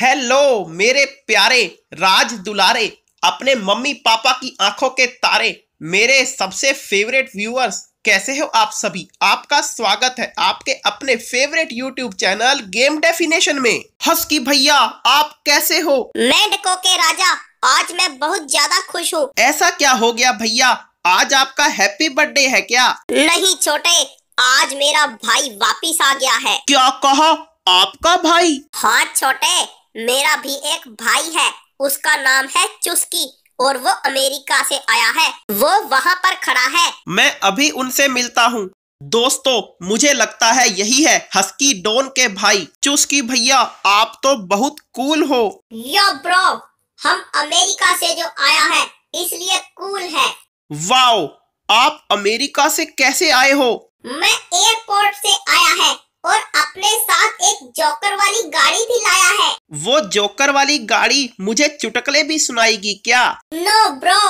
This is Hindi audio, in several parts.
हेलो मेरे प्यारे राज दुलारे अपने मम्मी पापा की आंखों के तारे मेरे सबसे फेवरेट व्यूअर्स कैसे हो आप सभी आपका स्वागत है आपके अपने favourite YouTube channel Game Definition में हस की भैया आप कैसे हो मैं डको के राजा आज मैं बहुत ज्यादा खुश हूँ ऐसा क्या हो गया भैया आज आपका हैप्पी बर्थडे है क्या नहीं छोटे आज मेरा भाई वापिस आ गया है क्या कहा आपका भाई हाँ छोटे मेरा भी एक भाई है उसका नाम है चुस्की और वो अमेरिका से आया है वो वहाँ पर खड़ा है मैं अभी उनसे मिलता हूँ दोस्तों मुझे लगता है यही है हस्की डोन के भाई चुस्की भैया आप तो बहुत कूल हो यो ब्रो हम अमेरिका से जो आया है इसलिए कूल है वाओ आप अमेरिका से कैसे आए हो मैं एयरपोर्ट से आया है और अपने साथ एक जोकर वाली गाड़ी भी लाया है वो जोकर वाली गाड़ी मुझे चुटकले भी सुनाएगी क्या नो ब्रो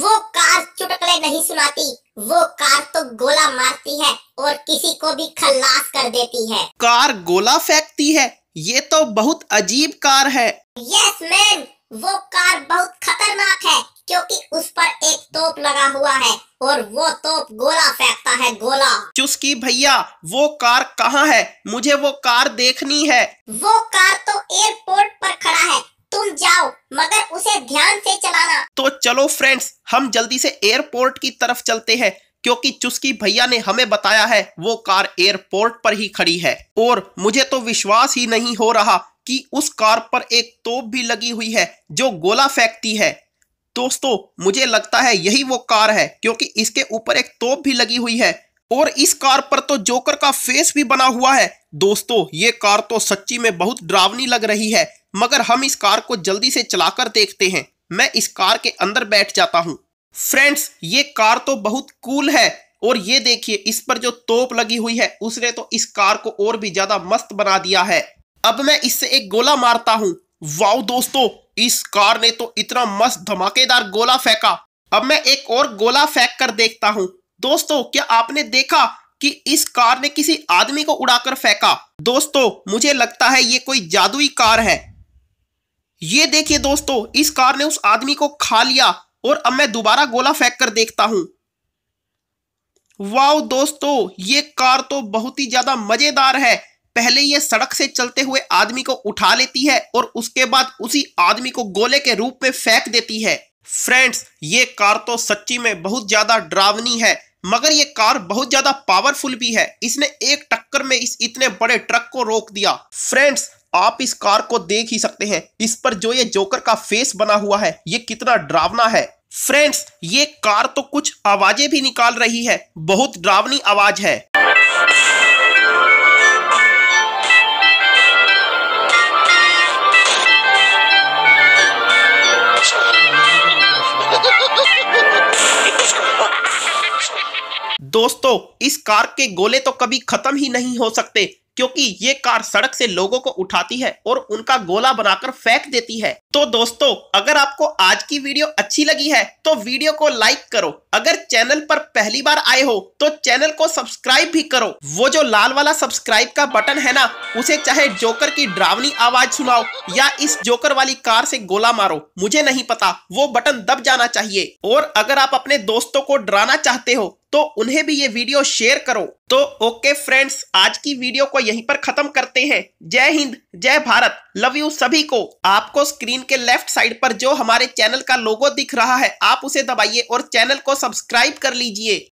वो कार चुटकले नहीं सुनाती वो कार तो गोला मारती है और किसी को भी खल्लास कर देती है कार गोला फेंकती है ये तो बहुत अजीब कार है यस yes, मैन वो कार बहुत खतरनाक है क्योंकि उस पर एक तोप लगा हुआ है और वो तोप गोला फेंकता है गोला चुस्की भैया वो कार कहाँ है मुझे वो कार देखनी है वो कार तो एयरपोर्ट पर खड़ा है तुम जाओ मगर उसे ध्यान से चलाना तो चलो फ्रेंड्स हम जल्दी से एयरपोर्ट की तरफ चलते हैं क्योंकि चुस्की भैया ने हमें बताया है वो कार एयरपोर्ट पर ही खड़ी है और मुझे तो विश्वास ही नहीं हो रहा कि उस कार पर एक तोप भी लगी हुई है जो गोला फेंकती है दोस्तों मुझे लगता है यही वो कार है क्योंकि इसके ऊपर एक तोप भी लगी हुई है और इस कार पर तो जोकर का फेस भी बना हुआ है दोस्तों ये कार तो सच्ची में बहुत ड्रावनी लग रही है मगर हम इस कार को जल्दी से चलाकर देखते हैं मैं इस कार के अंदर बैठ जाता हूँ फ्रेंड्स ये कार तो बहुत कूल है और ये देखिए इस पर जो तोप लगी हुई है उसने तो इस कार को और भी ज्यादा मस्त बना दिया है अब मैं इससे एक गोला मारता हूँ वाओ दोस्तों इस कार ने तो इतना मस्त धमाकेदार गोला फेंका अब मैं एक और गोला फेंक कर देखता हूँ दोस्तों क्या आपने देखा कि इस कार ने किसी आदमी को उड़ाकर फेंका दोस्तों मुझे लगता है ये कोई जादुई कार है ये देखिए दोस्तों इस कार ने उस आदमी को खा लिया और अब मैं दोबारा गोला फेंक कर देखता हूं वाओ दोस्तों ये कार तो बहुत ही ज्यादा मजेदार है पहले ये सड़क से चलते हुए आदमी को उठा लेती है और उसके बाद उसी आदमी को गोले के रूप में फेंक देती है फ्रेंड्स ये कार तो सच्ची में बहुत ज्यादा ड्रावनी है मगर ये कार बहुत ज्यादा पावरफुल भी है इसने एक टक्कर में इस इतने बड़े ट्रक को रोक दिया फ्रेंड्स आप इस कार को देख ही सकते हैं इस पर जो ये जोकर का फेस बना हुआ है ये कितना ड्रावना है फ्रेंड्स ये कार तो कुछ आवाजें भी निकाल रही है बहुत ड्रावनी आवाज है दोस्तों इस कार के गोले तो कभी खत्म ही नहीं हो सकते क्योंकि ये कार सड़क से लोगों को उठाती है और उनका गोला बनाकर फेंक देती है तो दोस्तों अगर आपको आज की वीडियो अच्छी लगी है तो वीडियो को लाइक करो अगर चैनल पर पहली बार आए हो तो चैनल को सब्सक्राइब भी करो वो जो लाल वाला सब्सक्राइब का बटन है ना उसे चाहे जोकर की ड्रावनी आवाज सुनाओ या इस जोकर वाली कार से गोला मारो मुझे नहीं पता वो बटन दब जाना चाहिए और अगर आप अपने दोस्तों को डराना चाहते हो तो उन्हें भी ये वीडियो शेयर करो तो ओके फ्रेंड्स आज की वीडियो को यहीं पर खत्म करते हैं जय हिंद जय भारत लव यू सभी को आपको स्क्रीन के लेफ्ट साइड पर जो हमारे चैनल का लोगो दिख रहा है आप उसे दबाइए और चैनल को सब्सक्राइब कर लीजिए